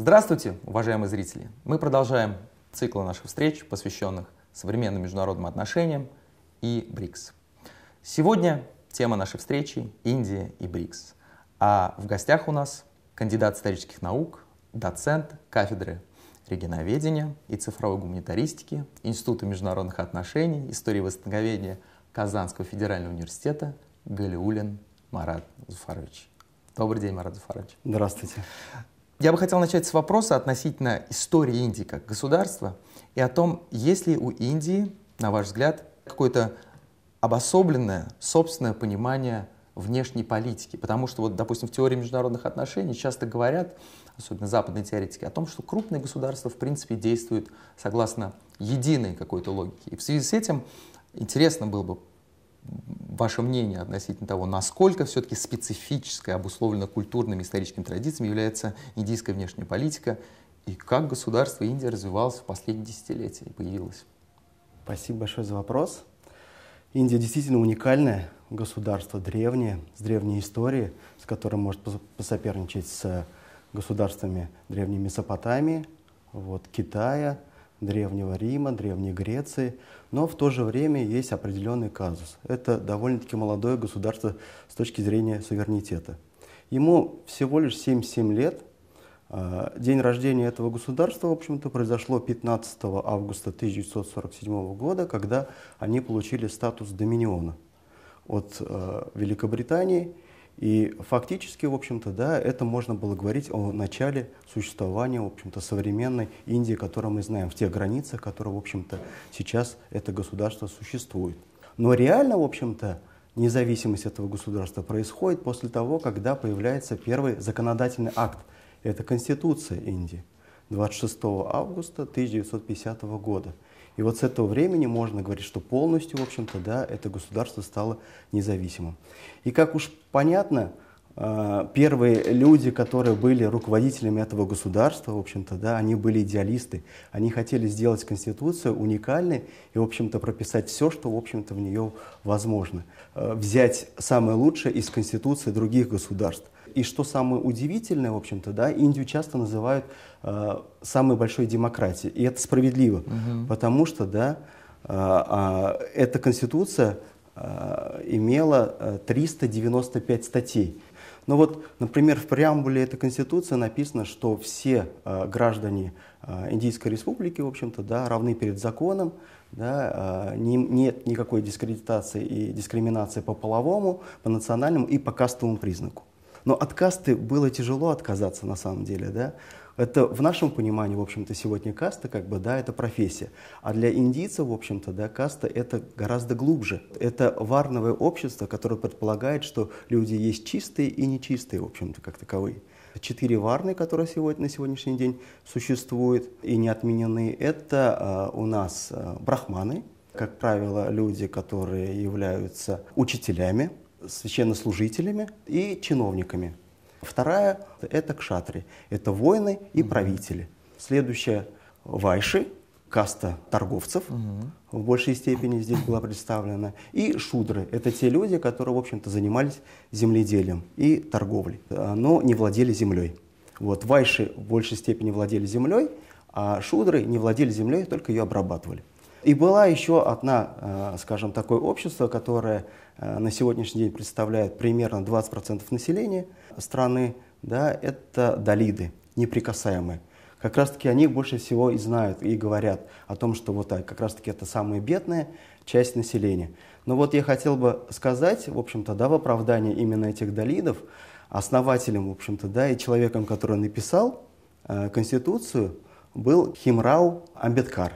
Здравствуйте, уважаемые зрители! Мы продолжаем цикл наших встреч, посвященных современным международным отношениям и БРИКС. Сегодня тема нашей встречи – Индия и БРИКС. А в гостях у нас кандидат исторических наук, доцент кафедры регионоведения и цифровой гуманитаристики Института международных отношений, истории востоковедения Казанского федерального университета Галиулин Марат Зуфарович. Добрый день, Марат Зуфарович. Здравствуйте. Я бы хотел начать с вопроса относительно истории Индии как государства и о том, есть ли у Индии, на ваш взгляд, какое-то обособленное собственное понимание внешней политики. Потому что, вот, допустим, в теории международных отношений часто говорят, особенно западные теоретики, о том, что крупные государства, в принципе, действуют согласно единой какой-то логике. И в связи с этим интересно было бы ваше мнение относительно того, насколько все-таки специфической, обусловлено культурными историческими традициями является индийская внешняя политика и как государство Индия развивалось в последние десятилетия и появилось? Спасибо большое за вопрос. Индия действительно уникальное государство, древнее, с древней историей, с которым может посоперничать с государствами древней Месопотамии, вот, Китая, Древнего Рима, Древней Греции, но в то же время есть определенный казус. Это довольно-таки молодое государство с точки зрения суверенитета. Ему всего лишь 77 лет. А, день рождения этого государства, в общем-то, произошло 15 августа 1947 года, когда они получили статус доминиона от а, Великобритании – и фактически, в общем-то, да, это можно было говорить о начале существования, в общем-то, современной Индии, которую мы знаем, в тех границах, которые, в общем-то, сейчас это государство существует. Но реально, в общем-то, независимость этого государства происходит после того, когда появляется первый законодательный акт. Это Конституция Индии 26 августа 1950 года – и вот с этого времени можно говорить, что полностью, в общем-то, да, это государство стало независимым. И как уж понятно, э, первые люди, которые были руководителями этого государства, в общем-то, да, они были идеалисты. Они хотели сделать Конституцию уникальной и, в общем-то, прописать все, что, в общем-то, в нее возможно. Э, взять самое лучшее из Конституции других государств. И что самое удивительное, в общем-то, да, Индию часто называют э, самой большой демократией. И это справедливо, угу. потому что, да, э, э, эта конституция э, имела 395 э, статей. Но вот, например, в преамбуле этой конституции написано, что все э, граждане э, Индийской республики, в общем-то, да, равны перед законом, да, э, не, нет никакой дискредитации и дискриминации по половому, по национальному и по кастовому признаку. Но от касты было тяжело отказаться на самом деле, да? Это в нашем понимании, в общем-то, сегодня каста, как бы, да, это профессия. А для индийцев, в общем-то, да, каста — это гораздо глубже. Это варновое общество, которое предполагает, что люди есть чистые и нечистые, в общем-то, как таковые. Четыре варны, которые сегодня, на сегодняшний день существуют и не отменены, это э, у нас э, брахманы, как правило, люди, которые являются учителями, священнослужителями и чиновниками. Вторая – это кшатри, это воины и правители. Следующая – вайши, каста торговцев, в большей степени здесь была представлена, и шудры – это те люди, которые, в общем-то, занимались земледелием и торговлей, э, но не владели землей. Вот, вайши в большей степени владели землей, а шудры не владели землей, только ее обрабатывали. И была еще одна, э, скажем, такое общество, которое Э, на сегодняшний день представляют примерно 20% населения страны, да, это долиды, неприкасаемые. Как раз-таки они больше всего и знают, и говорят о том, что вот так, как раз-таки это самая бедная часть населения. Но вот я хотел бы сказать, в общем-то, да, в оправдании именно этих долидов, основателем, в общем-то, да, и человеком, который написал э, Конституцию, был Химрау Амбедкар.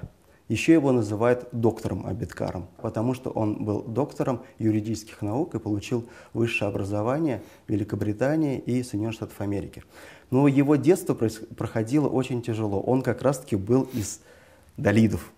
Еще его называют доктором Абиткаром, потому что он был доктором юридических наук и получил высшее образование в Великобритании и Соединенных Штатов Америки. Но его детство проходило очень тяжело. Он как раз-таки был из Далидов.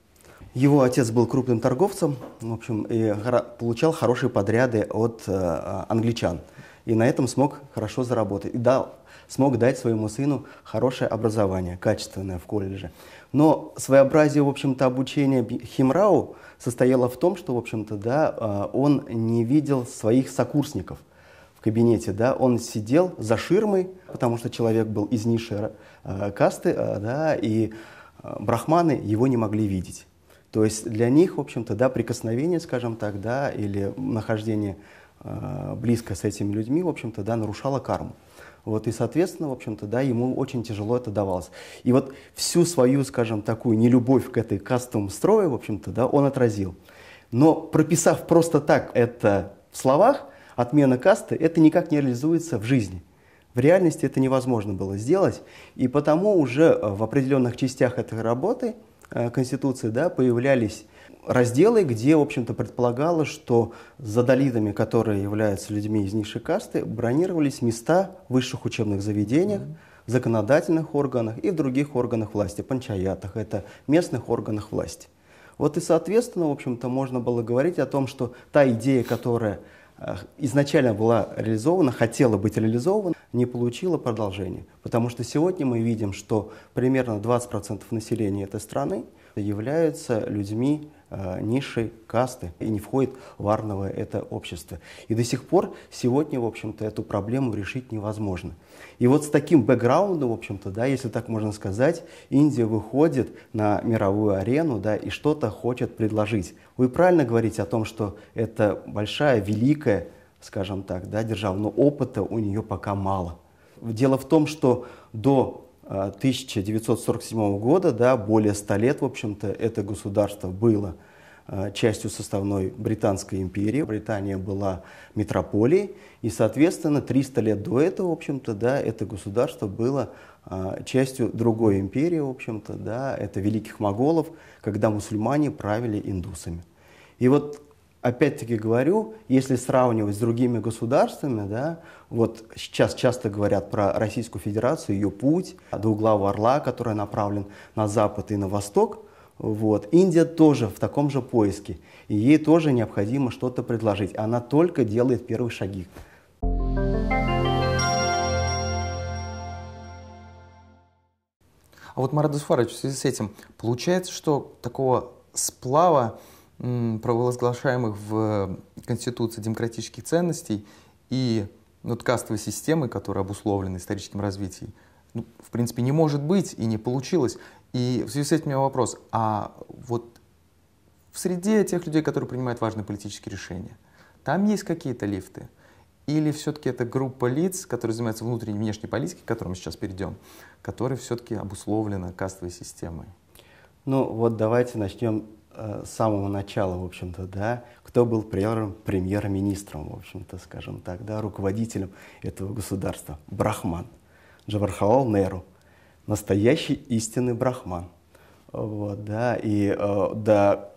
Его отец был крупным торговцем, в общем, и получал хорошие подряды от э, англичан. И на этом смог хорошо заработать. И дал, смог дать своему сыну хорошее образование, качественное в колледже. Но своеобразие, в общем-то, обучения Химрау состояло в том, что, в общем-то, да, а, он не видел своих сокурсников в кабинете, да, он сидел за ширмой, потому что человек был из низшей а, касты, а, да, и брахманы его не могли видеть. То есть для них, в общем-то, да, прикосновение, скажем так, да, или нахождение Э, близко с этими людьми, в общем-то, да, нарушала карму. Вот, и, соответственно, в общем-то, да, ему очень тяжело это давалось. И вот всю свою, скажем, такую нелюбовь к этой кастовому строю, в общем-то, да, он отразил. Но прописав просто так это в словах, отмена касты, это никак не реализуется в жизни. В реальности это невозможно было сделать, и потому уже в определенных частях этой работы э, Конституции да, появлялись разделы, где, в общем-то, предполагалось, что за долидами, которые являются людьми из низшей касты, бронировались места в высших учебных заведениях, mm -hmm. в законодательных органах и в других органах власти, панчаятах, это местных органах власти. Вот и, соответственно, в общем-то, можно было говорить о том, что та идея, которая э, изначально была реализована, хотела быть реализована, не получила продолжения. Потому что сегодня мы видим, что примерно 20% населения этой страны являются людьми Э, низшей касты и не входит в арновое это общество. И до сих пор сегодня, в общем-то, эту проблему решить невозможно. И вот с таким бэкграундом, в общем-то, да, если так можно сказать, Индия выходит на мировую арену, да, и что-то хочет предложить. Вы правильно говорите о том, что это большая, великая, скажем так, да, держава, но опыта у нее пока мало. Дело в том, что до 1947 года, да, более 100 лет, в общем-то, это государство было э, частью составной Британской империи. Британия была метрополией, и, соответственно, 300 лет до этого, в общем-то, да, это государство было э, частью другой империи, в общем-то, да, это Великих Моголов, когда мусульмане правили индусами. И вот опять-таки говорю, если сравнивать с другими государствами, да, вот сейчас часто говорят про Российскую Федерацию, ее путь, двуглавого орла, который направлен на запад и на восток, вот. Индия тоже в таком же поиске, и ей тоже необходимо что-то предложить. Она только делает первые шаги. А вот, Марат Дусфарович, в связи с этим, получается, что такого сплава провозглашаемых в Конституции демократических ценностей и ну, кастовой системы, которая обусловлена историческим развитием, ну, в принципе, не может быть и не получилось. И в связи с этим у меня вопрос, а вот в среде тех людей, которые принимают важные политические решения, там есть какие-то лифты? Или все-таки это группа лиц, которые занимаются внутренней и внешней политикой, к которой мы сейчас перейдем, которая все-таки обусловлена кастовой системой? Ну вот давайте начнем Э, с самого начала, в общем-то, да, кто был премьер-министром, в общем-то, скажем так, да, руководителем этого государства. Брахман. Джавархавал Неру. Настоящий истинный брахман. Вот, да, и э, до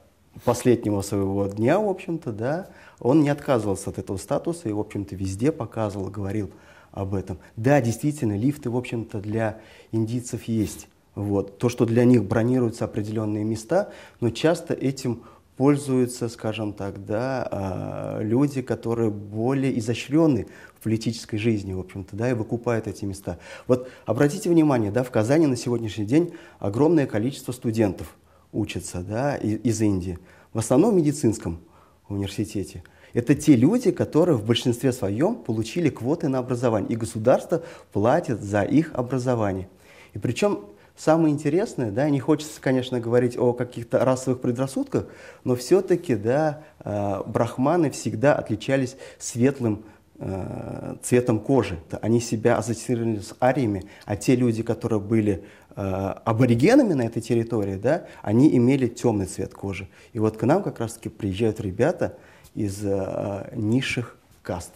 последнего своего дня, в общем-то, да, он не отказывался от этого статуса и, в общем-то, везде показывал, говорил об этом. Да, действительно, лифты, в общем-то, для индийцев есть. Вот. То, что для них бронируются определенные места, но часто этим пользуются, скажем так, да, а, люди, которые более изощрены в политической жизни, в общем-то, да, и выкупают эти места. Вот обратите внимание, да, в Казани на сегодняшний день огромное количество студентов учатся, да, из Индии, в основном в медицинском университете. Это те люди, которые в большинстве своем получили квоты на образование, и государство платит за их образование. И причем Самое интересное, да, не хочется, конечно, говорить о каких-то расовых предрассудках, но все-таки, да, а, брахманы всегда отличались светлым э, цветом кожи. Они себя ассоциировали с ариями, а те люди, которые были э, аборигенами на этой территории, да, они имели темный цвет кожи. И вот к нам как раз-таки приезжают ребята из э, низших каст.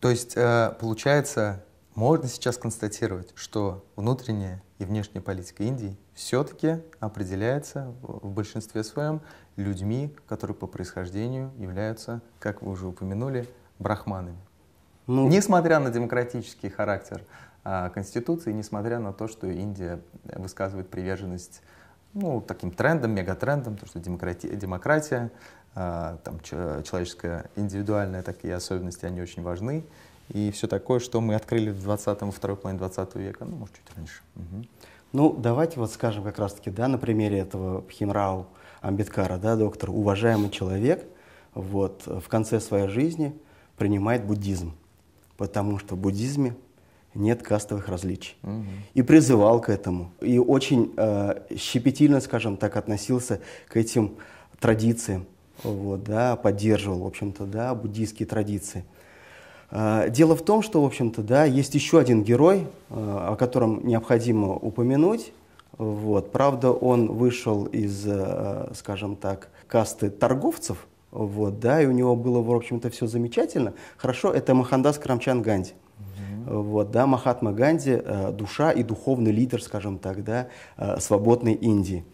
То есть, получается, можно сейчас констатировать, что внутреннее и внешняя политика Индии все-таки определяется в большинстве своем людьми, которые по происхождению являются, как вы уже упомянули, брахманами. Ну, несмотря на демократический характер а, Конституции, несмотря на то, что Индия высказывает приверженность ну, таким трендом, мегатрендом, то, что демократия, демократия а, там, человеческая индивидуальная, такие особенности, они очень важны и все такое, что мы открыли в 20-м, второй половине 20 века, ну, может, чуть раньше. Угу. Ну, давайте вот скажем как раз-таки, да, на примере этого Пхимрау Амбиткара, да, доктор, уважаемый человек, вот, в конце своей жизни принимает буддизм, потому что в буддизме нет кастовых различий. Угу. И призывал к этому. И очень э, щепетильно, скажем так, относился к этим традициям. Вот, да, поддерживал, в общем-то, да, буддийские традиции. А, дело в том, что, в общем-то, да, есть еще один герой, а, о котором необходимо упомянуть. Вот. Правда, он вышел из, э, скажем так, касты торговцев, вот, да, и у него было, в общем-то, все замечательно. Хорошо, это Махандас Крамчан Ганди. Вот, да, Махатма Ганди, э, душа и духовный лидер, скажем так, да, э, свободной Индии.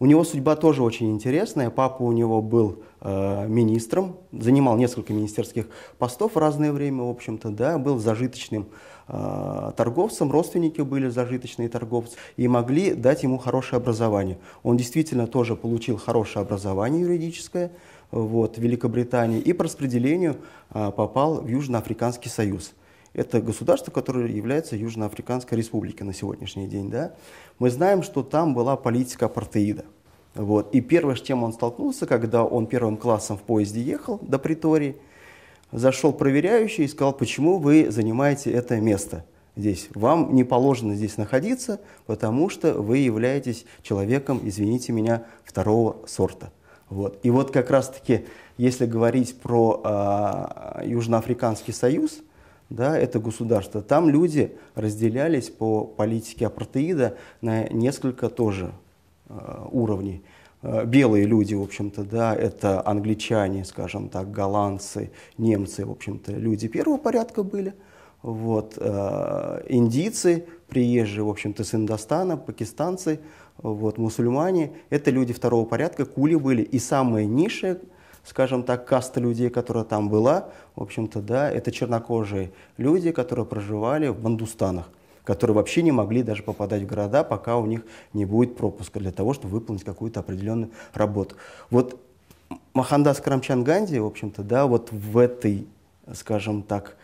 У него судьба тоже очень интересная. Папа у него был э, министром, занимал несколько министерских постов в разное время, в общем-то, да, был зажиточным э, торговцем, родственники были зажиточные торговцы и могли дать ему хорошее образование. Он действительно тоже получил хорошее образование юридическое вот, в Великобритании и по распределению э, попал в Южноафриканский союз. Это государство, которое является Южноафриканской республикой на сегодняшний день. Да? Мы знаем, что там была политика апартеида. Вот. И первое, с чем он столкнулся, когда он первым классом в поезде ехал до Притории, зашел проверяющий и сказал, почему вы занимаете это место здесь. Вам не положено здесь находиться, потому что вы являетесь человеком, извините меня, второго сорта. Вот. И вот как раз-таки, если говорить про э, Южноафриканский союз, да, это государство. Там люди разделялись по политике апартеида на несколько тоже э, уровней. Э, белые люди, в общем-то, да, это англичане, скажем так, голландцы, немцы, в общем-то, люди первого порядка были. Вот, э, индийцы, приезжие, в общем-то, с Индостана, пакистанцы, вот, мусульмане, это люди второго порядка, кули были. И самая низшая скажем так, каста людей, которая там была, в общем-то, да, это чернокожие люди, которые проживали в бандустанах которые вообще не могли даже попадать в города, пока у них не будет пропуска для того, чтобы выполнить какую-то определенную работу. Вот Махандас Крамчан Ганди, в общем-то, да, вот в этой, скажем так,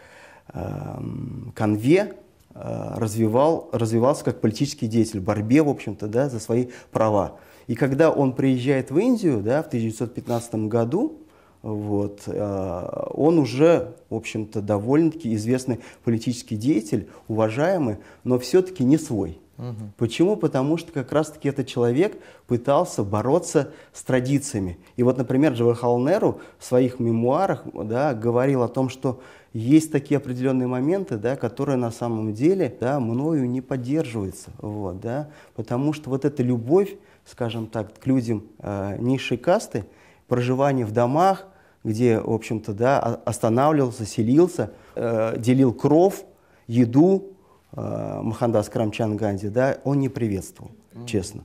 эм, конве э, развивал, развивался как политический деятель в борьбе, в общем-то, да, за свои права. И когда он приезжает в Индию да, в 1915 году, вот, э, он уже, в общем-то, довольно-таки известный политический деятель, уважаемый, но все-таки не свой. Угу. Почему? Потому что как раз-таки этот человек пытался бороться с традициями. И вот, например, Джавахал Неру в своих мемуарах да, говорил о том, что есть такие определенные моменты, да, которые на самом деле да, мною не поддерживаются. Вот, да, потому что вот эта любовь скажем так, к людям э, низшей касты, проживание в домах, где, в общем-то, да, останавливался, селился, э, делил кров, еду, э, Махандас Крамчан Ганди, да, он не приветствовал, mm. честно.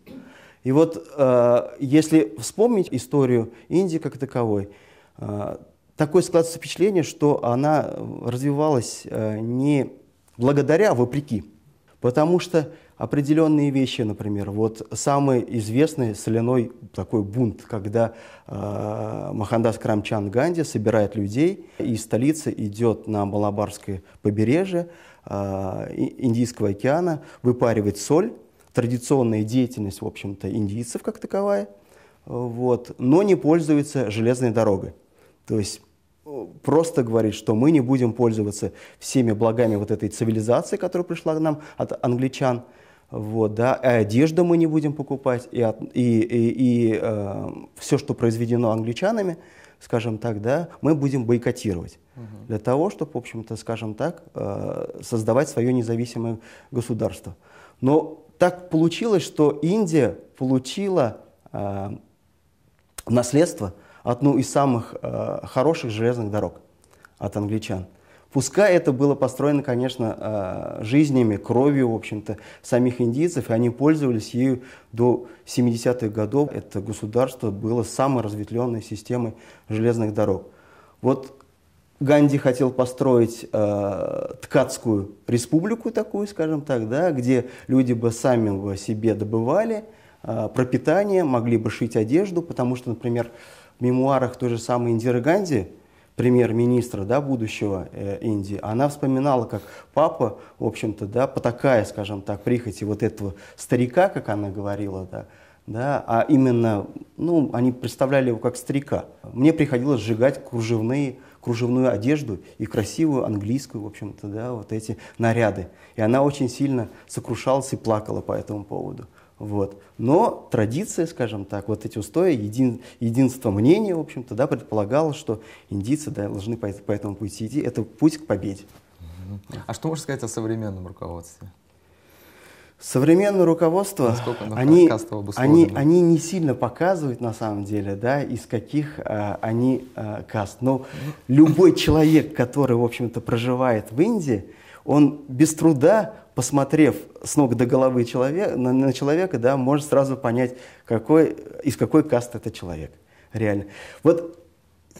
И вот э, если вспомнить историю Индии как таковой, э, такое складывается впечатление, что она развивалась э, не благодаря, а вопреки. Потому что определенные вещи, например, вот самый известный соляной такой бунт, когда э, Махандас Крамчан Ганди собирает людей, и из столицы идет на Малабарское побережье э, Индийского океана выпаривать соль, традиционная деятельность, в общем-то, индийцев как таковая, вот, но не пользуется железной дорогой. То есть э, просто говорит, что мы не будем пользоваться всеми благами вот этой цивилизации, которая пришла к нам от англичан – вот, да, и одежду мы не будем покупать, и, и, и, и э, все, что произведено англичанами, скажем так, да, мы будем бойкотировать угу. для того, чтобы, в общем-то, скажем так, э, создавать свое независимое государство. Но так получилось, что Индия получила э, наследство одну из самых э, хороших железных дорог от англичан. Пускай это было построено, конечно, э, жизнями, кровью, в общем-то, самих индийцев, и они пользовались ею до 70-х годов. Это государство было самой разветвленной системой железных дорог. Вот Ганди хотел построить э, ткацкую республику такую, скажем так, да, где люди бы сами бы себе добывали э, пропитание, могли бы шить одежду, потому что, например, в мемуарах той же самой Индиры Ганди – премьер-министра да, будущего э, Индии, она вспоминала, как папа, в общем-то, да, потакая, скажем так, прихоти вот этого старика, как она говорила, да, да, а именно, ну, они представляли его как старика. Мне приходилось сжигать кружевные, кружевную одежду и красивую английскую, в общем-то, да, вот эти наряды. И она очень сильно сокрушалась и плакала по этому поводу. Вот. Но традиция, скажем так, вот эти устои, един, единство мнения, в общем-то, да, предполагало, что индийцы да, должны по, по этому пути идти. Это путь к победе. А что можно сказать о современном руководстве? Современное руководство, они, они, они не сильно показывают на самом деле, да, из каких а, они а, каст. Но любой человек, который, в общем-то, проживает в Индии, он без труда посмотрев с ног до головы человек, на, на человека, да, может сразу понять, какой, из какой касты это человек. Реально. Вот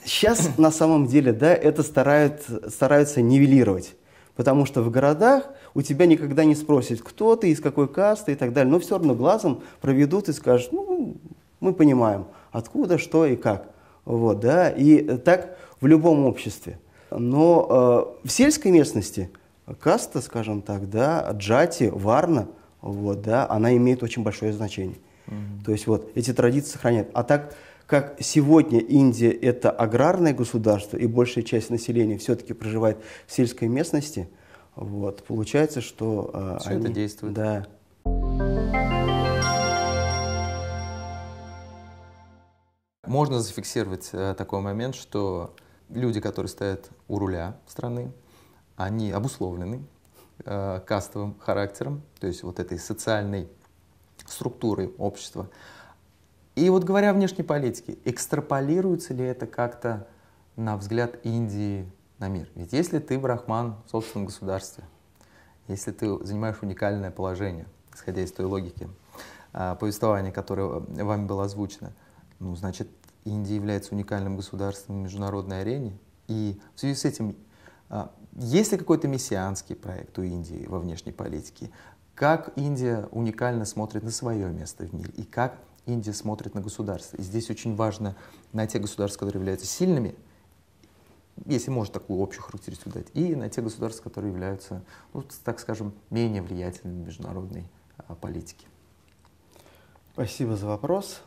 сейчас на самом деле, да, это старают, стараются нивелировать. Потому что в городах у тебя никогда не спросят, кто ты, из какой касты и так далее. Но все равно глазом проведут и скажут, ну, мы понимаем, откуда, что и как. Вот, да, и так в любом обществе. Но э, в сельской местности – каста, скажем так, да, джати, варна, вот, да, она имеет очень большое значение. mm То есть вот эти традиции сохраняют. А так как сегодня Индия – это аграрное государство, и большая часть населения все-таки проживает в сельской местности, вот, получается, что… Э, а, Все они, это действует. Да. Можно зафиксировать э, такой момент, что люди, которые стоят у руля страны, они обусловлены э, кастовым характером, то есть вот этой социальной структурой общества. И вот говоря о внешней политике, экстраполируется ли это как-то на взгляд Индии на мир? Ведь если ты брахман в собственном государстве, если ты занимаешь уникальное положение, исходя из той логики э, повествования, которое э, вами было озвучено, ну, значит, Индия является уникальным государством в международной арене. И в связи с этим э, есть ли какой-то мессианский проект у Индии во внешней политике? Как Индия уникально смотрит на свое место в мире и как Индия смотрит на государства? И здесь очень важно на те государства, которые являются сильными, если можно такую общую характеристику дать, и на те государства, которые являются, ну, так скажем, менее влиятельными в международной а, политике. Спасибо за вопрос.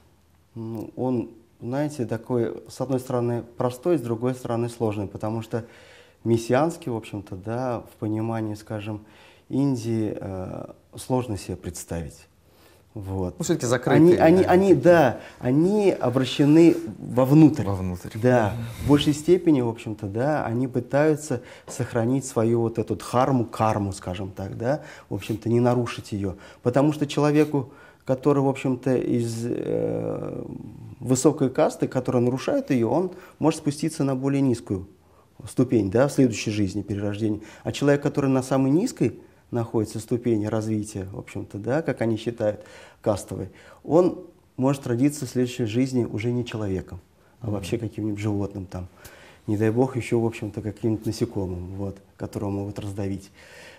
Он, знаете, такой, с одной стороны, простой, с другой стороны, сложный, потому что мессианский, в общем-то, да, в понимании, скажем, Индии э, сложно себе представить. Вот. Ну, все-таки закрытые. Они, они, да, они, да, они обращены вовнутрь. Вовнутрь. Да, в большей степени, в общем-то, да, они пытаются сохранить свою вот эту харму, карму, скажем так, да, в общем-то, не нарушить ее. Потому что человеку, который, в общем-то, из э, высокой касты, который нарушает ее, он может спуститься на более низкую ступень да, в следующей жизни, перерождение. А человек, который на самой низкой находится ступени развития, в общем-то, да, как они считают, кастовой, он может родиться в следующей жизни уже не человеком, а mm вообще каким-нибудь животным там. Не дай бог еще, в общем-то, каким-нибудь насекомым, вот, которого могут раздавить.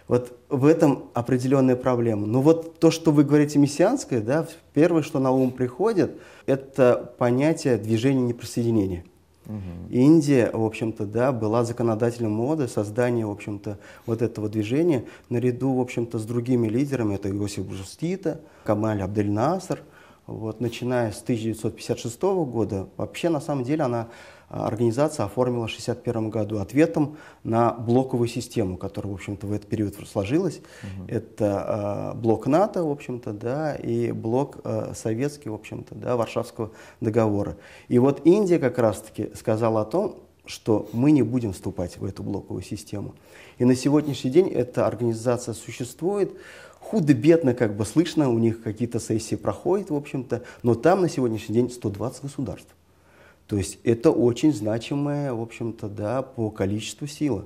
Вот в этом определенная проблема. Но вот то, что вы говорите мессианское, да, первое, что на ум приходит, это понятие движения непросоединения. Индия, в общем-то, да, была законодателем моды, создания, в общем-то, вот этого движения наряду, в общем-то, с другими лидерами, это Иосиф Брустита, Камаль Абдель Наср, вот, начиная с 1956 года, вообще, на самом деле, она организация оформила в 1961 году ответом на блоковую систему, которая, в общем-то, в этот период сложилась. Угу. Это э, блок НАТО, в общем-то, да, и блок э, советский, в общем-то, да, Варшавского договора. И вот Индия как раз-таки сказала о том, что мы не будем вступать в эту блоковую систему. И на сегодняшний день эта организация существует, худо-бедно как бы слышно, у них какие-то сессии проходят, в общем-то, но там на сегодняшний день 120 государств. То есть это очень значимая, в общем-то, да, по количеству сила.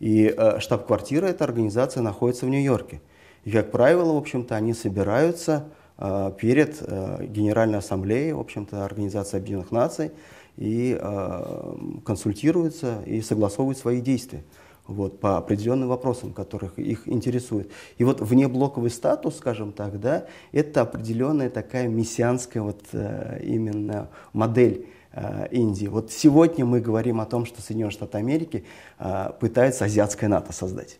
И э, штаб-квартира этой организации находится в Нью-Йорке. И, как правило, в общем-то, они собираются э, перед э, Генеральной Ассамблеей, в общем-то, Организации Объединенных Наций, и э, консультируются и согласовывают свои действия вот, по определенным вопросам, которых их интересует. И вот внеблоковый статус, скажем так, да, это определенная такая мессианская вот э, именно модель Э, Индии. Вот сегодня мы говорим о том, что Соединенные Штаты Америки э, пытаются азиатское НАТО создать.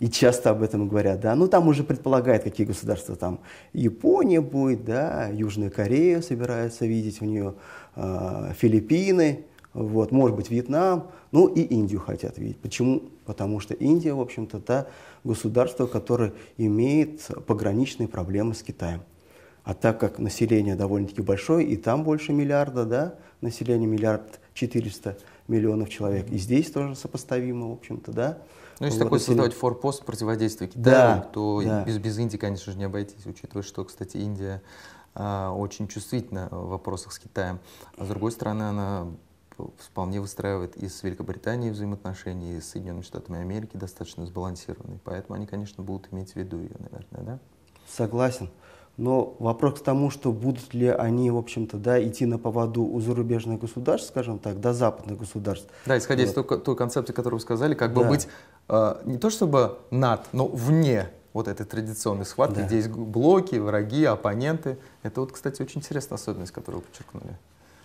И часто об этом говорят, да. Ну, там уже предполагают, какие государства там. Япония будет, да, Южная Корея собирается видеть у нее, э, Филиппины, вот, может быть, Вьетнам, ну и Индию хотят видеть. Почему? Потому что Индия, в общем-то, та государство, которое имеет пограничные проблемы с Китаем. А так как население довольно-таки большое, и там больше миллиарда, да, население миллиард четыреста миллионов человек, и здесь тоже сопоставимо, в общем-то, да. Ну, если вот такой население... создавать форпост противодействия Китаю, да, то да. Без, без Индии, конечно же, не обойтись, учитывая, что, кстати, Индия а, очень чувствительна в вопросах с Китаем. А с другой стороны, она вполне выстраивает и с Великобританией взаимоотношения, и с Соединенными Штатами Америки достаточно сбалансированные. Поэтому они, конечно, будут иметь в виду ее, наверное, да? Согласен. Но вопрос к тому, что будут ли они, в общем-то, да, идти на поводу у зарубежных государств, скажем так, до западных государств. Да, исходя вот. из той, той концепции, которую вы сказали, как да. бы быть э, не то чтобы над, но вне вот этой традиционной схватки, да. где есть блоки, враги, оппоненты. Это вот, кстати, очень интересная особенность, которую вы подчеркнули.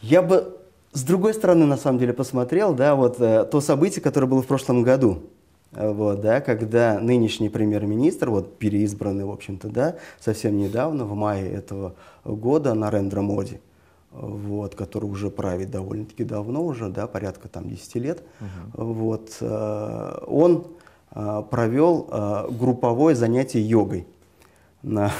Я бы с другой стороны, на самом деле, посмотрел, да, вот э, то событие, которое было в прошлом году вот, да, когда нынешний премьер-министр, вот переизбранный, в общем-то, да, совсем недавно, в мае этого года, на Рендра Моди, вот, который уже правит довольно-таки давно уже, да, порядка там 10 лет, угу. вот, э, он э, провел э, групповое занятие йогой на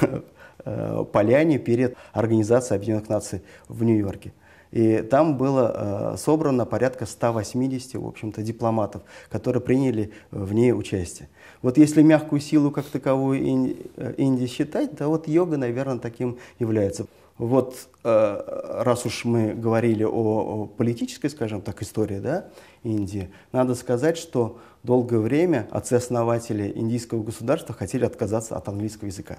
поляне перед Организацией Объединенных Наций в Нью-Йорке. И там было э, собрано порядка 180, в общем-то, дипломатов, которые приняли э, в ней участие. Вот если мягкую силу как таковую э, Индии считать, то вот йога, наверное, таким является. Вот э, раз уж мы говорили о, о политической, скажем так, истории да, Индии, надо сказать, что долгое время отцы-основатели индийского государства хотели отказаться от английского языка.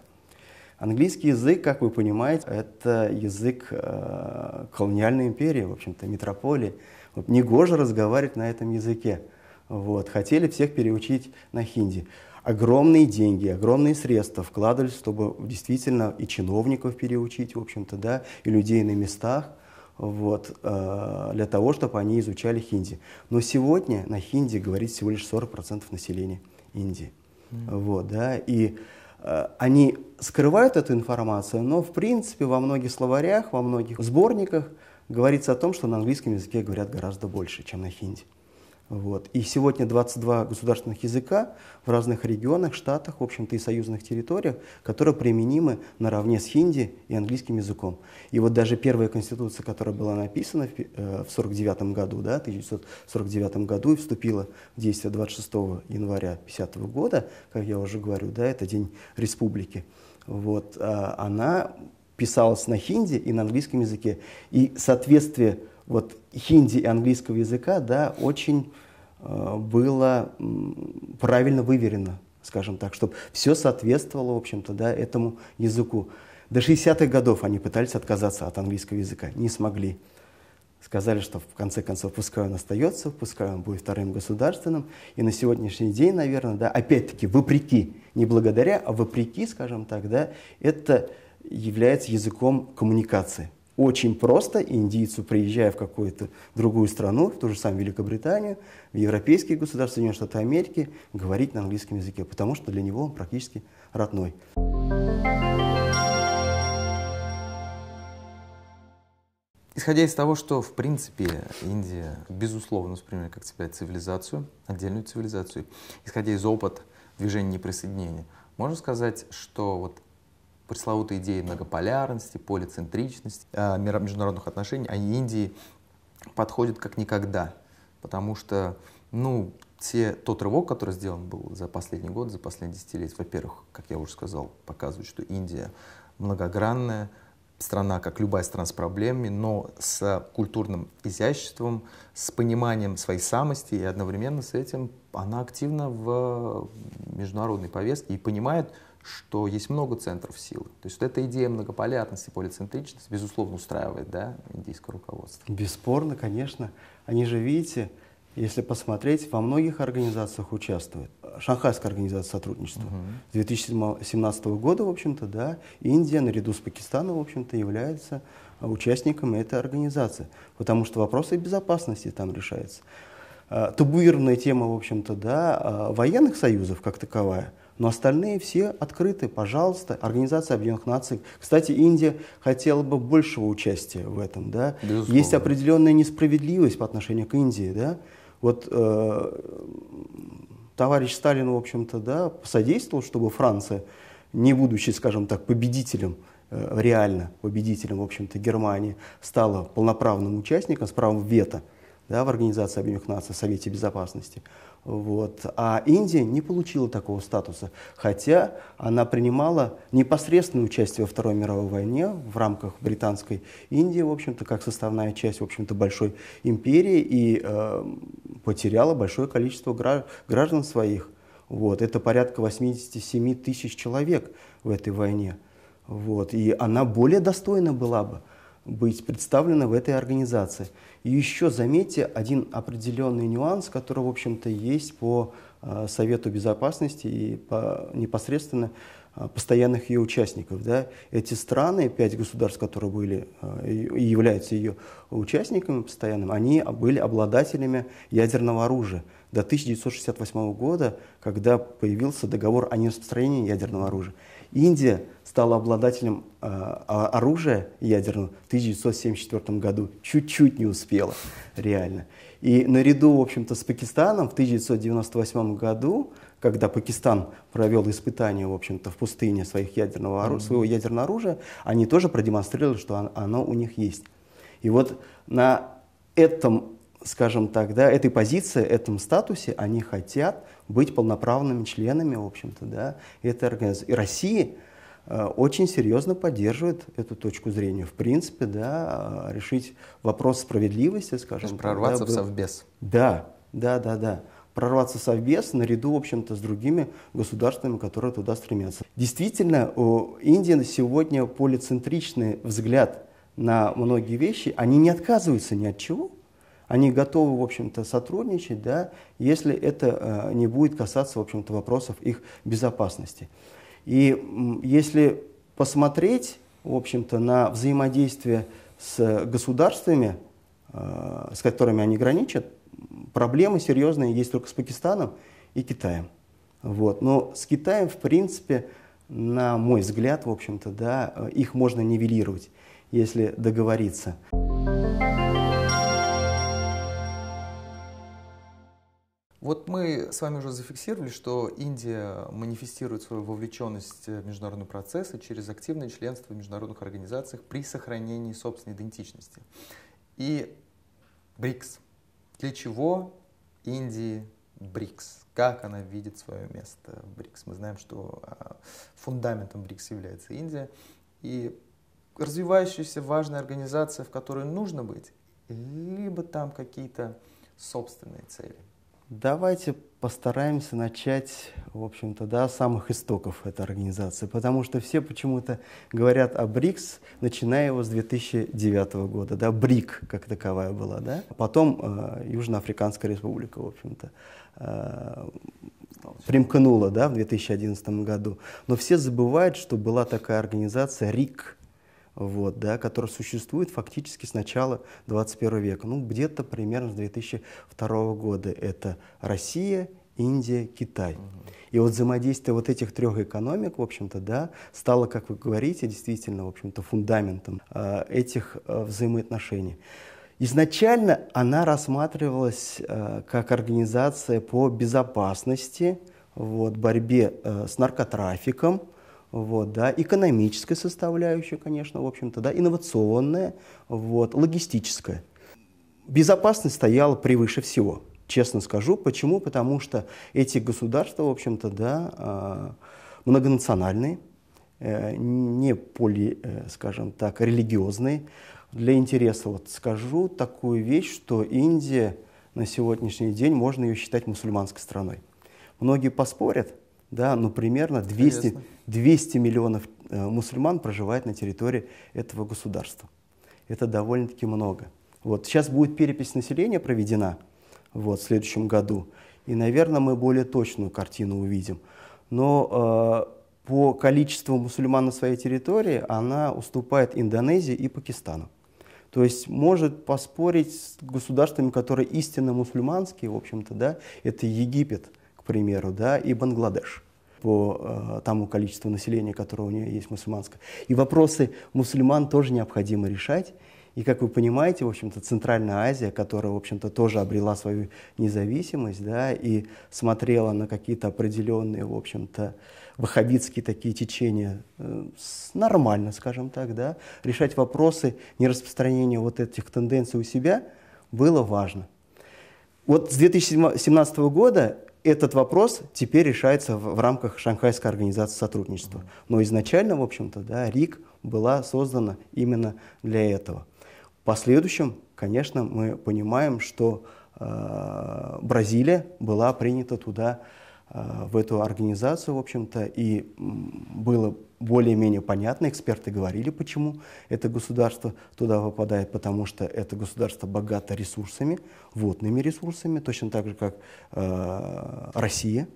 Английский язык, как вы понимаете, это язык э, колониальной империи, в общем-то, метрополии. Вот, негоже разговаривать на этом языке. Вот, хотели всех переучить на хинди. Огромные деньги, огромные средства вкладывались, чтобы действительно и чиновников переучить, в общем-то, да, и людей на местах, вот, э, для того, чтобы они изучали хинди. Но сегодня на хинди говорит всего лишь 40% населения Индии. Mm. Вот, да, и Э, они скрывают эту информацию, но в принципе во многих словарях, во многих сборниках говорится о том, что на английском языке говорят гораздо больше, чем на хинди. Вот. И сегодня 22 государственных языка в разных регионах, штатах, в общем-то, и союзных территориях, которые применимы наравне с хинди и английским языком. И вот даже первая конституция, которая была написана в 1949 э, году, да, 1949 году и вступила в действие 26 января 1950 года, как я уже говорю, да, это День Республики, вот, а она писалась на хинди и на английском языке. И соответствие вот хинди и английского языка, да, очень э, было правильно выверено, скажем так, чтобы все соответствовало, в общем-то, да, этому языку. До 60-х годов они пытались отказаться от английского языка, не смогли. Сказали, что в конце концов, пускай он остается, пускай он будет вторым государственным. И на сегодняшний день, наверное, да, опять-таки, вопреки, не благодаря, а вопреки, скажем так, да, это является языком коммуникации. Очень просто индийцу, приезжая в какую-то другую страну, в ту же самую Великобританию, в европейские государства, Соединенные Штаты Америки, говорить на английском языке, потому что для него он практически родной. Исходя из того, что, в принципе, Индия, безусловно, воспринимает как себя цивилизацию, отдельную цивилизацию, исходя из опыта движения неприсоединения, можно сказать, что вот пресловутые идеи многополярности, полицентричности, э, международных отношений, а Индии подходит как никогда. Потому что, ну, те, тот рывок, который сделан был за последний год, за последние десятилетия, во-первых, как я уже сказал, показывает, что Индия многогранная, страна, как любая страна с проблемами, но с культурным изяществом, с пониманием своей самости, и одновременно с этим она активна в международной повестке и понимает, что есть много центров силы. То есть вот эта идея многополярности, полицентричности, безусловно, устраивает да, индийское руководство. Бесспорно, конечно. Они же, видите, если посмотреть, во многих организациях участвует. Шанхайская организация сотрудничества угу. 2017 года, в общем-то, да, Индия наряду с Пакистаном, в общем-то, является а, участником этой организации, потому что вопросы безопасности там решаются. А, табуированная тема, в общем-то, да, а, военных союзов как таковая – но остальные все открыты, пожалуйста, Организация Объединенных Наций. Кстати, Индия хотела бы большего участия в этом, да. Безусловно. Есть определенная несправедливость по отношению к Индии, да. Вот э, товарищ Сталин, в общем-то, да, содействовал, чтобы Франция, не будучи, скажем так, победителем, э, реально победителем, в общем-то, Германии, стала полноправным участником с правом вето да, в Организации Объединенных Наций, в Совете Безопасности. Вот. А Индия не получила такого статуса, хотя она принимала непосредственное участие во Второй мировой войне в рамках британской Индии, в общем-то, как составная часть, в общем-то, большой империи и э, потеряла большое количество граждан своих. Вот. Это порядка 87 тысяч человек в этой войне. Вот. И она более достойна была бы быть представлены в этой организации. И еще заметьте один определенный нюанс, который, в общем-то, есть по э, Совету Безопасности и по, непосредственно э, постоянных ее участников. Да? Эти страны, пять государств, которые были э, и являются ее участниками постоянными, они были обладателями ядерного оружия до 1968 года, когда появился договор о нераспространении ядерного оружия. Индия стала обладателем э, оружия ядерного в 1974 году. Чуть-чуть не успела, реально. И наряду, в общем-то, с Пакистаном в 1998 году, когда Пакистан провел испытания, в общем-то, в пустыне своих ядерного оружия, mm-hmm. своего ядерного оружия, они тоже продемонстрировали, что оно у них есть. И вот на этом, скажем так, да, этой позиции, этом статусе они хотят быть полноправными членами, в общем-то, да, этой организации. И России Э, очень серьезно поддерживает эту точку зрения. В принципе, да, э, решить вопрос справедливости, скажем. прорваться да, в совбез. Да, да, да, да. Прорваться в совбез наряду, в общем-то, с другими государствами, которые туда стремятся. Действительно, у Индии сегодня полицентричный взгляд на многие вещи. Они не отказываются ни от чего они готовы, в общем-то, сотрудничать, да, если это э, не будет касаться, в общем-то, вопросов их безопасности. И если посмотреть, в общем-то, на взаимодействие с государствами, э, с которыми они граничат, проблемы серьезные есть только с Пакистаном и Китаем. Вот. Но с Китаем, в принципе, на мой взгляд, в общем-то, да, э, их можно нивелировать, если договориться. Вот мы с вами уже зафиксировали, что Индия манифестирует свою вовлеченность в международные процессы через активное членство в международных организациях при сохранении собственной идентичности. И БРИКС. Для чего Индии БРИКС? Как она видит свое место в БРИКС? Мы знаем, что а, фундаментом БРИКС является Индия. И развивающаяся важная организация, в которой нужно быть, либо там какие-то собственные цели. Давайте постараемся начать, в общем-то, да, самых истоков этой организации, потому что все почему-то говорят о БРИКС, начиная его с 2009 года, да, БРИК как таковая была, да, потом э, Южноафриканская республика, в общем-то, э, примкнула, да, в 2011 году, но все забывают, что была такая организация РИК, вот, да, которая существует фактически с начала 21 века, ну, где-то примерно с 2002 года. Это Россия, Индия, Китай. И вот взаимодействие вот этих трех экономик, в общем-то, да, стало, как вы говорите, действительно, в общем-то, фундаментом э, этих э, взаимоотношений. Изначально она рассматривалась э, как организация по безопасности, вот, борьбе э, с наркотрафиком, вот, да, экономическая составляющая, конечно, в общем-то, да, инновационная, вот, логистическая. Безопасность стояла превыше всего, честно скажу. Почему? Потому что эти государства, в общем-то, да, а, многонациональные, э, не поли, э, скажем так, религиозные. Для интереса вот скажу такую вещь, что Индия на сегодняшний день можно ее считать мусульманской страной. Многие поспорят, да, но ну, примерно 200, Интересно. 200 миллионов э, мусульман проживает на территории этого государства. Это довольно-таки много. Вот. Сейчас будет перепись населения проведена вот, в следующем году, и, наверное, мы более точную картину увидим. Но э, по количеству мусульман на своей территории она уступает Индонезии и Пакистану. То есть может поспорить с государствами, которые истинно мусульманские, в общем-то, да, это Египет, к примеру, да, и Бангладеш по э, тому количеству населения, которое у нее есть мусульманское. И вопросы мусульман тоже необходимо решать. И, как вы понимаете, в общем-то, Центральная Азия, которая, в общем-то, тоже обрела свою независимость, да, и смотрела на какие-то определенные, в общем-то, ваххабитские такие течения, э, нормально, скажем так, да, решать вопросы нераспространения вот этих тенденций у себя было важно. Вот с 2017 года этот вопрос теперь решается в, в рамках Шанхайской организации сотрудничества. Но изначально, в общем-то, да, РИК была создана именно для этого. В последующем, конечно, мы понимаем, что э, Бразилия была принята туда Э, в эту организацию, в общем-то, и было более-менее понятно, эксперты говорили, почему это государство туда попадает, потому что это государство богато ресурсами, водными ресурсами, точно так же, как э, Россия,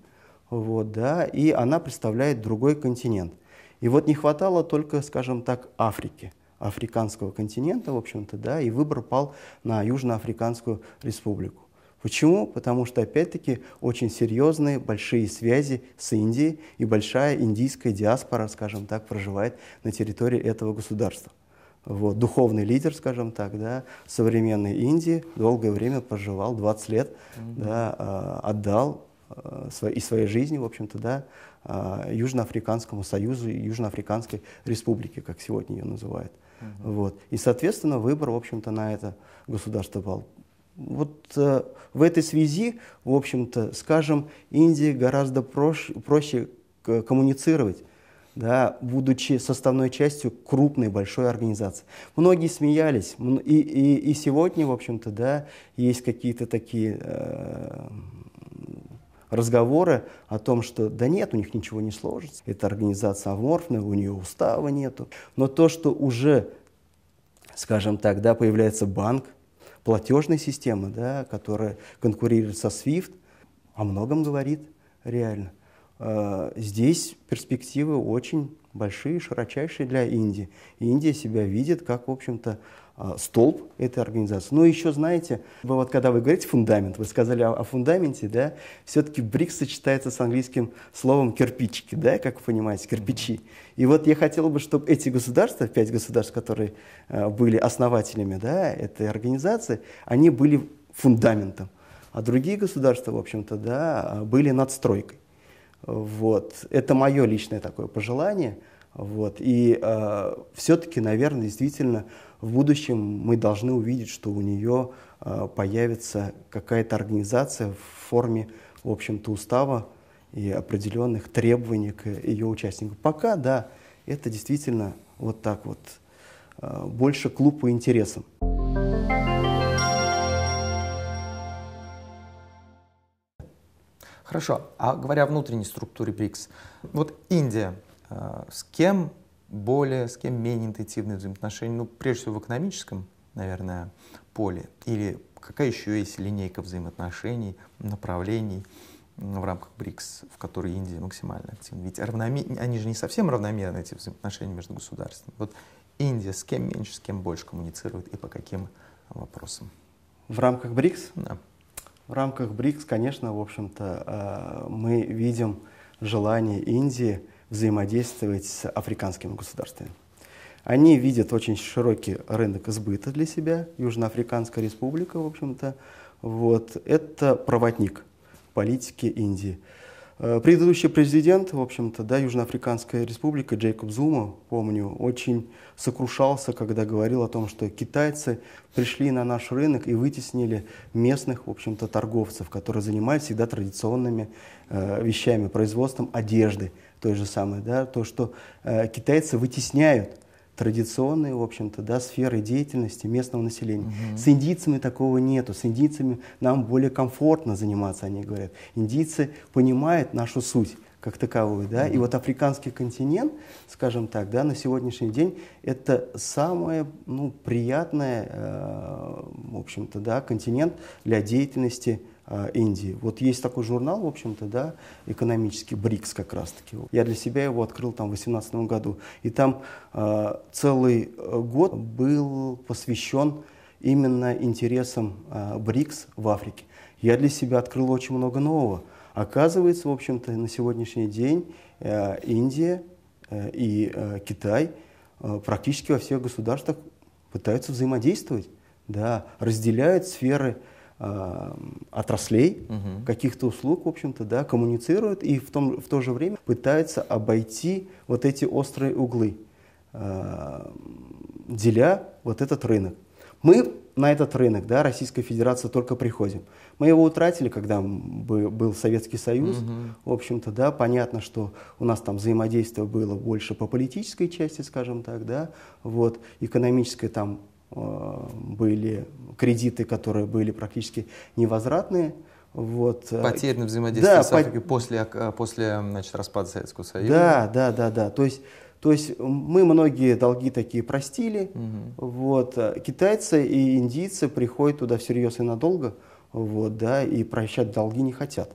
вот, да, и она представляет другой континент. И вот не хватало только, скажем так, Африки, африканского континента, в общем-то, да, и выбор пал на Южноафриканскую республику. Почему? Потому что, опять-таки, очень серьезные большие связи с Индией и большая индийская диаспора, скажем так, проживает на территории этого государства. Вот, духовный лидер, скажем так, да, современной Индии долгое время проживал, 20 лет, mm-hmm. да, а, отдал а, и своей жизни, в общем-то, да, а, Южноафриканскому союзу и Южноафриканской республике, как сегодня ее называют. Uh-huh. Вот. И, соответственно, выбор, в общем-то, на это государство был. Вот э, в этой связи, в общем-то, скажем, Индии гораздо проще, проще коммуницировать, да, будучи составной частью крупной большой организации. Многие смеялись, и, и, и сегодня, в общем-то, да, есть какие-то такие э, разговоры о том, что да нет, у них ничего не сложится, эта организация аморфная, у нее устава нету. Но то, что уже, скажем так, да, появляется банк, платежной системы, да, которая конкурирует со SWIFT, о многом говорит реально. Э, здесь перспективы очень большие, широчайшие для Индии. Индия себя видит как, в общем-то, а, столб этой организации. Но еще, знаете, вы вот когда вы говорите фундамент, вы сказали о, о фундаменте, да, все-таки БРИКС сочетается с английским словом кирпичики, да, как вы понимаете, кирпичи. И вот я хотел бы, чтобы эти государства, пять государств, которые э, были основателями, да, этой организации, они были фундаментом, а другие государства, в общем-то, да, а, были надстройкой. Вот. Это мое личное такое пожелание – вот. И э, все-таки, наверное, действительно в будущем мы должны увидеть, что у нее э, появится какая-то организация в форме, в общем-то, устава и определенных требований к ее участникам. Пока, да, это действительно вот так вот, э, больше клуб по интересам. Хорошо. А говоря о внутренней структуре БРИКС, вот Индия – а, с кем более, с кем менее интенсивные взаимоотношения? Ну, прежде всего в экономическом, наверное, поле. Или какая еще есть линейка взаимоотношений, направлений ну, в рамках БРИКС, в которой Индия максимально активна? Ведь равномер... они же не совсем равномерны, эти взаимоотношения между государствами. Вот Индия с кем меньше, с кем больше коммуницирует и по каким вопросам? В рамках БРИКС? Да. В рамках БРИКС, конечно, в общем-то, а, мы видим желание Индии – взаимодействовать с африканскими государствами. Они видят очень широкий рынок сбыта для себя, Южноафриканская республика, в общем-то. Вот. Это проводник политики Индии. Э, предыдущий президент, в общем-то, да, Южноафриканская республика Джейкоб Зума, помню, очень сокрушался, когда говорил о том, что китайцы пришли на наш рынок и вытеснили местных, в общем-то, торговцев, которые занимались всегда традиционными э, вещами, производством одежды, той же самой, да, то, что э, китайцы вытесняют традиционные, в общем-то, да, сферы деятельности местного населения. Угу. С индийцами такого нету. С индийцами нам более комфортно заниматься, они говорят. Индийцы понимают нашу суть как таковую, да, mm и вот африканский континент, скажем так, да, на сегодняшний день это самое, ну, приятное, э, в общем-то, да, континент для деятельности а, Индии. Вот есть такой журнал, в общем-то, да, экономический, БРИКС как раз-таки. Я для себя его открыл там в 2018 году. И там а, э, целый год был посвящен именно интересам э, БРИКС в Африке. Я для себя открыл очень много нового. Оказывается, в общем-то, на сегодняшний день э, Индия э, и э, Китай э, практически во всех государствах пытаются взаимодействовать, да, разделяют сферы Э, отраслей угу. каких-то услуг, в общем-то, да, коммуницируют и в, том, в то же время пытаются обойти вот эти острые углы, э, деля вот этот рынок. Мы на этот рынок, да, Российская Федерация только приходим. Мы его утратили, когда был Советский Союз. Угу. В общем-то, да, понятно, что у нас там взаимодействие было больше по политической части, скажем так, да, вот, экономическое там Э, были кредиты, которые были практически невозвратные. Вот. Потерь на взаимодействие да, с Африкой по... после, э, после значит, распада Советского Союза. Да, да, да, да. То есть, то есть мы многие долги такие простили. Угу. Вот. Э, китайцы и индийцы приходят туда всерьез и надолго. Вот, да, и прощать долги не хотят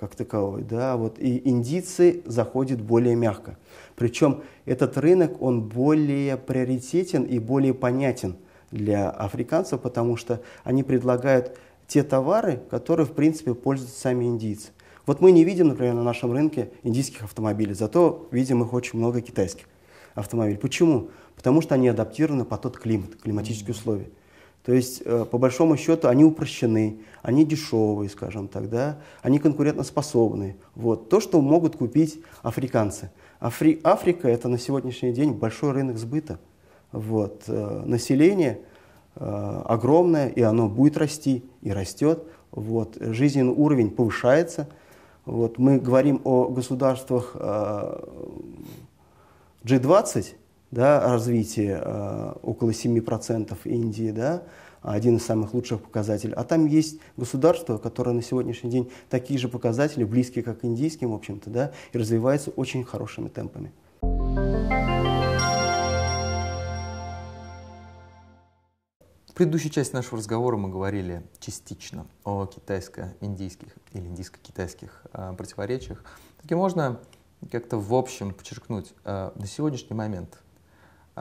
как таковой, да, вот, и индийцы заходят более мягко. Причем этот рынок, он более приоритетен и более понятен для африканцев, потому что они предлагают те товары, которые, в принципе, пользуются сами индийцы. Вот мы не видим, например, на нашем рынке индийских автомобилей, зато видим их очень много китайских автомобилей. Почему? Потому что они адаптированы под тот климат, климатические условия. То есть, э, по большому счету, они упрощены, они дешевые, скажем так, да, они конкурентоспособны. Вот, то, что могут купить африканцы. Афри... Африка – это на сегодняшний день большой рынок сбыта. Вот, э, население э, огромное, и оно будет расти, и растет. Вот, жизненный уровень повышается. Вот, мы говорим о государствах G20, да, развитие, э, около 7% Индии, да, один из самых лучших показателей. А там есть государство, которое на сегодняшний день такие же показатели, близкие как индийским, в общем-то, да, и развивается очень хорошими темпами. В предыдущей части нашего разговора мы говорили частично о китайско-индийских или индийско-китайских э, противоречиях. Таки можно как-то в общем подчеркнуть, э, на сегодняшний момент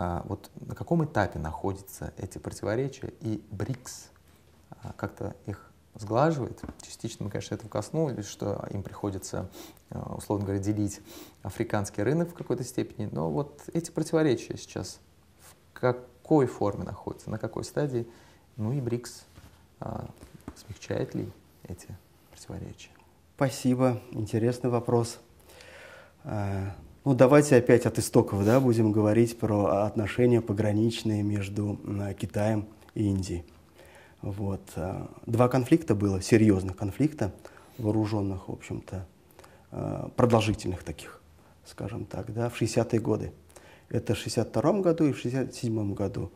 а, вот на каком этапе находятся эти противоречия и БРИКС а, как-то их сглаживает. Частично мы, конечно, этого коснулись, что им приходится, а, условно говоря, делить африканский рынок в какой-то степени. Но вот эти противоречия сейчас в какой форме находятся, на какой стадии? Ну и БРИКС смягчает ли эти противоречия? Спасибо. Интересный вопрос. Ну, давайте опять от истоков да, будем говорить про отношения пограничные между Китаем и Индией. Вот. Э, два конфликта было, серьезных конфликта, вооруженных, в общем-то, э, продолжительных таких, скажем так, да, в 60-е годы. Это в 62 году и в 67 году.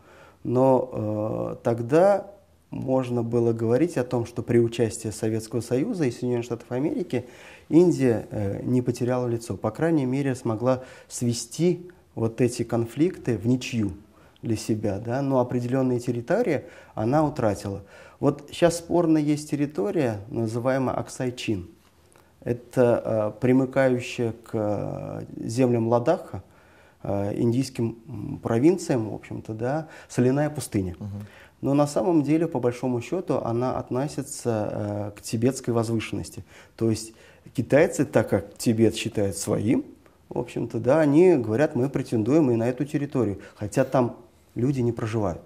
Но э, тогда можно было говорить о том, что при участии Советского Союза и Соединенных Штатов Америки Индия э, не потеряла лицо. По крайней мере, смогла свести вот эти конфликты в ничью для себя, да, но определенные территории она утратила. Вот сейчас спорно есть территория, называемая Аксайчин. Это э, примыкающая к э, землям Ладаха, э, индийским провинциям, в общем-то, да, соляная пустыня. Угу но на самом деле, по большому счету, она относится э, к тибетской возвышенности. То есть китайцы, так как Тибет считают своим, в общем-то, да, они говорят, мы претендуем и на эту территорию, хотя там люди не проживают.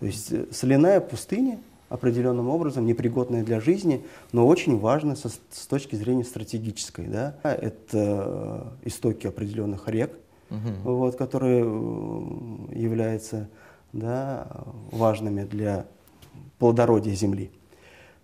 То есть э, соляная пустыня определенным образом непригодная для жизни, но очень важная со, с точки зрения стратегической. Да? Это э, истоки определенных рек, угу. вот, которые являются да, важными для плодородия Земли.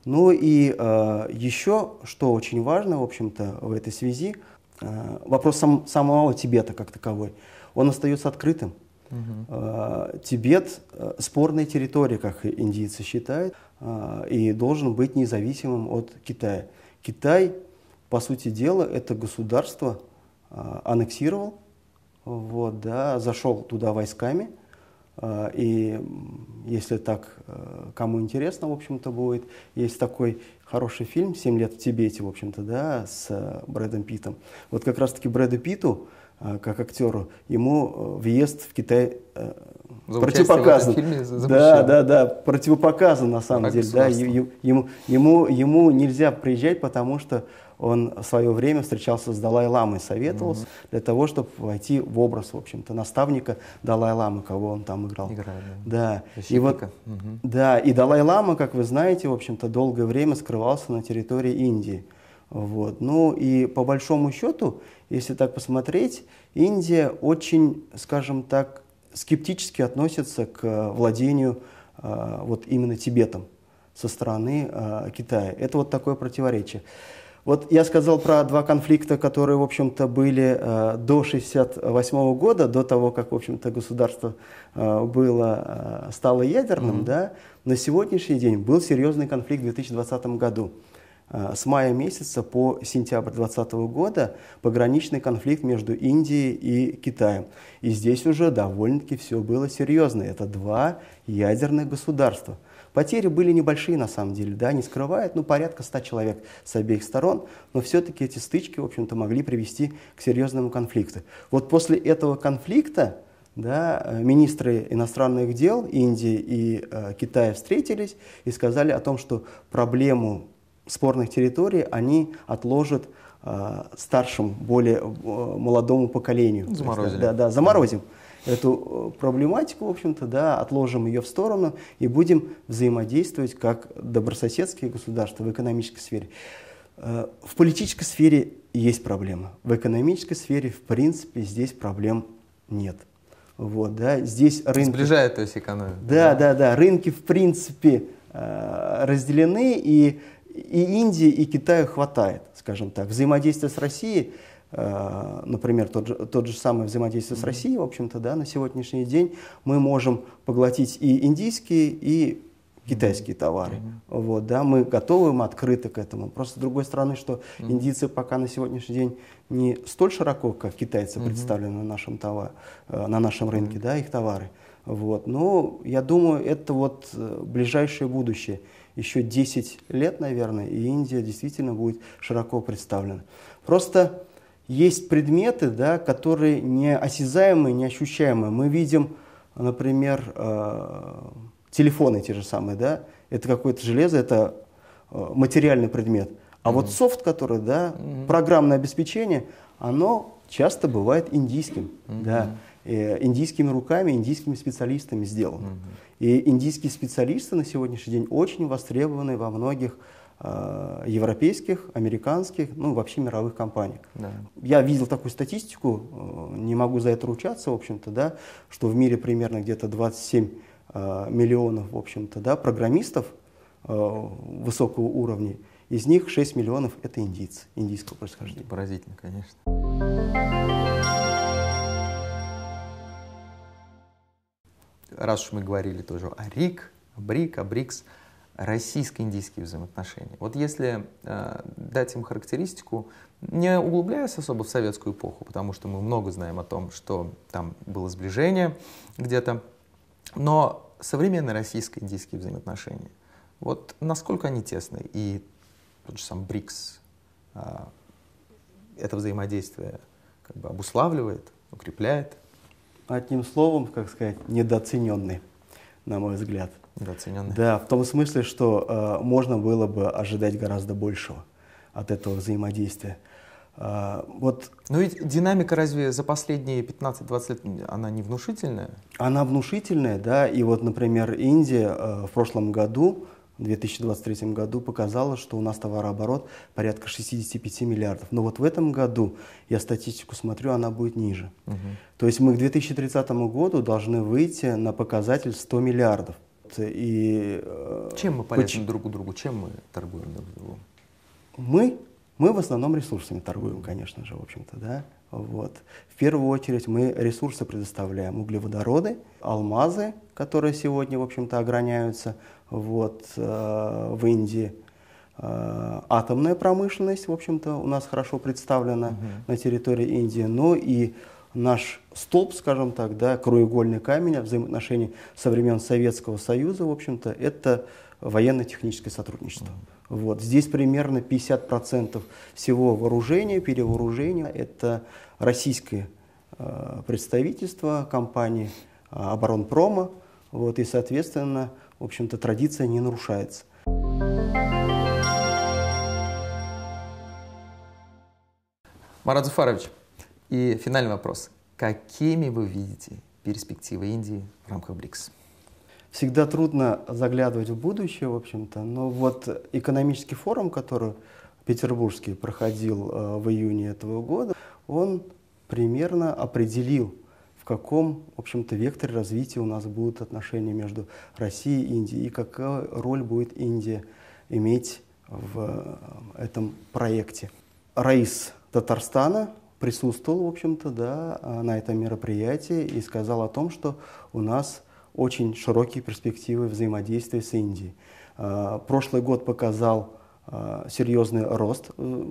Ну и э, еще, что очень важно, в общем-то, в этой связи, э, вопрос сам, самого Тибета как таковой, он остается открытым. Угу. Э, Тибет э, – спорная территория, как индийцы считают, э, и должен быть независимым от Китая. Китай, по сути дела, это государство э, аннексировал, вот, да, зашел туда войсками – а, и если так э, кому интересно, в общем-то, будет, есть такой хороший фильм «Семь лет в Тибете», в общем-то, да, с э, Брэдом Питом. Вот как раз-таки Брэду Питу. Э, как актеру, ему э, въезд в Китай э, за противопоказан. В фильме да, да, да, противопоказан на самом как деле. Да, ему, ему, ему нельзя приезжать, потому что он в свое время встречался с Далай-ламой, советовался угу. для того, чтобы войти в образ, в общем-то, наставника Далай-ламы, кого он там играл. Играет. да. да. И вот, угу. да, и Далай-лама, как вы знаете, в общем-то, долгое время скрывался на территории Индии. Вот. Ну и по большому счету, если так посмотреть, Индия очень, скажем так, скептически относится к э, владению э, вот именно Тибетом со стороны э, Китая. Это вот такое противоречие. Вот я сказал про два конфликта, которые, в общем-то, были э, до 1968 года, до того, как, в общем-то, государство э, было, э, стало ядерным, mm-hmm. да. На сегодняшний день был серьезный конфликт в 2020 году. Э, с мая месяца по сентябрь 2020 года пограничный конфликт между Индией и Китаем. И здесь уже довольно-таки все было серьезно. Это два ядерных государства. Потери были небольшие на самом деле, да, не скрывают, ну, порядка ста человек с обеих сторон, но все-таки эти стычки, в общем-то, могли привести к серьезному конфликту. Вот после этого конфликта, да, э, министры иностранных дел Индии и э, Китая встретились и сказали о том, что проблему спорных территорий они отложат э, старшим, более э, молодому поколению. Заморозим. Да, да, заморозим эту э, проблематику, в общем-то, да, отложим ее в сторону и будем взаимодействовать как добрососедские государства в экономической сфере. Э, в политической сфере есть проблема в экономической сфере, в принципе, здесь проблем нет. Вот, да, здесь рынки... Сближает, то есть, экономику. Да, да, да, да рынки, в принципе, э, разделены, и и Индии, и Китаю хватает, скажем так. Взаимодействие с Россией, э, например, тот же, тот же самое взаимодействие с Россией, в общем-то, да, на сегодняшний день мы можем поглотить и индийские, и китайские товары. Вот, да, мы готовы, мы открыты к этому. Просто с другой стороны, что индийцы пока на сегодняшний день не столь широко, как китайцы, представлены на нашем, товар, э, на нашем рынке, да, их товары. Вот. Но я думаю, это вот э, ближайшее будущее еще 10 лет, наверное, и Индия действительно будет широко представлена. Просто есть предметы, да, которые не осязаемые, не ощущаемые. Мы видим, например, э, телефоны те же самые, да, это какое-то железо, это э, материальный предмет. А mm-hmm. вот софт, который, да, mm-hmm. программное обеспечение, оно часто бывает индийским, mm-hmm. да. Э, индийскими руками, индийскими специалистами сделано. Угу. И индийские специалисты на сегодняшний день очень востребованы во многих э, европейских, американских, ну вообще мировых компаниях. Да. Я видел такую статистику, э, не могу за это ручаться, в общем-то, да, что в мире примерно где-то 27 э, миллионов, в общем-то, да, программистов э, высокого уровня. Из них 6 миллионов – это индийцы, индийского происхождения. Поразительно, конечно. раз уж мы говорили тоже о РИК, о БРИК, о БРИКС, российско-индийские взаимоотношения. Вот если э, дать им характеристику, не углубляясь особо в советскую эпоху, потому что мы много знаем о том, что там было сближение где-то, но современные российско-индийские взаимоотношения, вот насколько они тесны, и тот же сам БРИКС э, это взаимодействие как бы обуславливает, укрепляет – одним словом, как сказать, недооцененный, на мой взгляд. Недооцененный. Да, в том смысле, что э, можно было бы ожидать гораздо большего от этого взаимодействия. Э, вот. Ну ведь динамика разве за последние 15-20 лет, она не внушительная? Она внушительная, да. И вот, например, Индия э, в прошлом году в 2023 году показала, что у нас товарооборот порядка 65 миллиардов. Но вот в этом году, я статистику смотрю, она будет ниже. Угу. То есть мы к 2030 году должны выйти на показатель 100 миллиардов. И, э, Чем мы полезны поч... друг другу? Чем мы торгуем друг другу? Мы? Мы в основном ресурсами торгуем, конечно же, в общем-то, да. Вот. В первую очередь мы ресурсы предоставляем, углеводороды, алмазы, которые сегодня, в общем-то, ограняются вот, э, в Индии. Э, атомная промышленность, в общем-то, у нас хорошо представлена угу. на территории Индии, но ну и наш столб, скажем так, да, краеугольный камень взаимоотношений со времен Советского Союза, в общем-то, это военно-техническое сотрудничество. Mm. Вот. Здесь примерно 50% всего вооружения, перевооружения, это российское э, представительство компании э, «Оборонпрома», вот, и, соответственно, в общем-то, традиция не нарушается. Марат Зуфарович, и финальный вопрос. Какими вы видите перспективы Индии в рамках БРИКС? Всегда трудно заглядывать в будущее, в общем-то, но вот экономический форум, который петербургский проходил э, в июне этого года, он примерно определил в каком, в общем-то, векторе развития у нас будут отношения между Россией и Индией, и какая роль будет Индия иметь в э, этом проекте. Раис Татарстана присутствовал, в общем-то, да, а, на этом мероприятии и сказал о том, что у нас очень широкие перспективы взаимодействия с Индией. А, прошлый год показал а, серьезный рост э,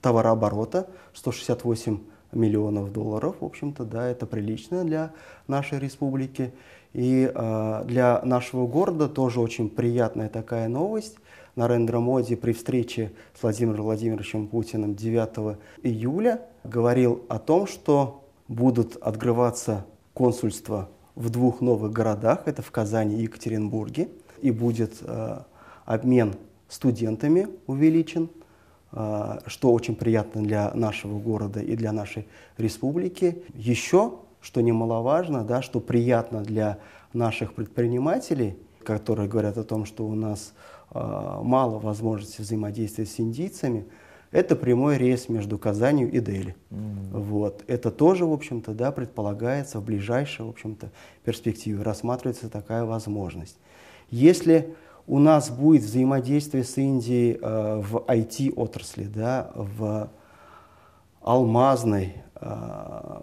товарооборота, 168 миллионов долларов. В общем-то, да, это прилично для нашей республики. И э, для нашего города тоже очень приятная такая новость. На Рендромоде при встрече с Владимиром Владимировичем Путиным 9 июля говорил о том, что будут открываться консульства в двух новых городах, это в Казани и Екатеринбурге, и будет э, обмен студентами увеличен – а, что очень приятно для нашего города и для нашей республики. Еще, что немаловажно, да, что приятно для наших предпринимателей, которые говорят о том, что у нас а, мало возможностей взаимодействия с индийцами, это прямой рейс между Казанью и Дели. Mm. Вот. Это тоже, в общем-то, да, предполагается в ближайшей, в общем-то, перспективе. Рассматривается такая возможность. Если у нас будет взаимодействие с Индией э, в IT-отрасли, да, в алмазной, э,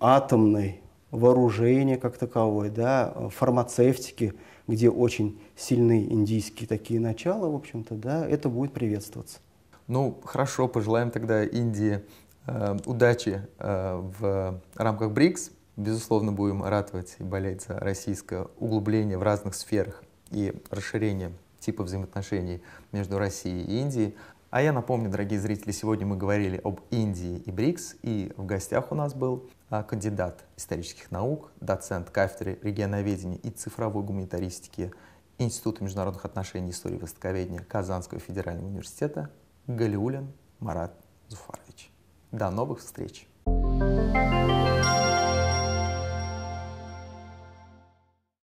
атомной, вооружении как таковой, да, фармацевтике, где очень сильные индийские такие начала, в общем-то, да, это будет приветствоваться. Ну, хорошо, пожелаем тогда Индии э, удачи э, в рамках БРИКС. Безусловно, будем ратовать и болеть за российское углубление в разных сферах и расширение типа взаимоотношений между Россией и Индией. А я напомню, дорогие зрители, сегодня мы говорили об Индии и БРИКС, и в гостях у нас был а, кандидат исторических наук, доцент кафедры регионоведения и цифровой гуманитаристики Института международных отношений и истории востоковедения Казанского федерального университета Галиулин Марат Зуфарович. До новых встреч! thank you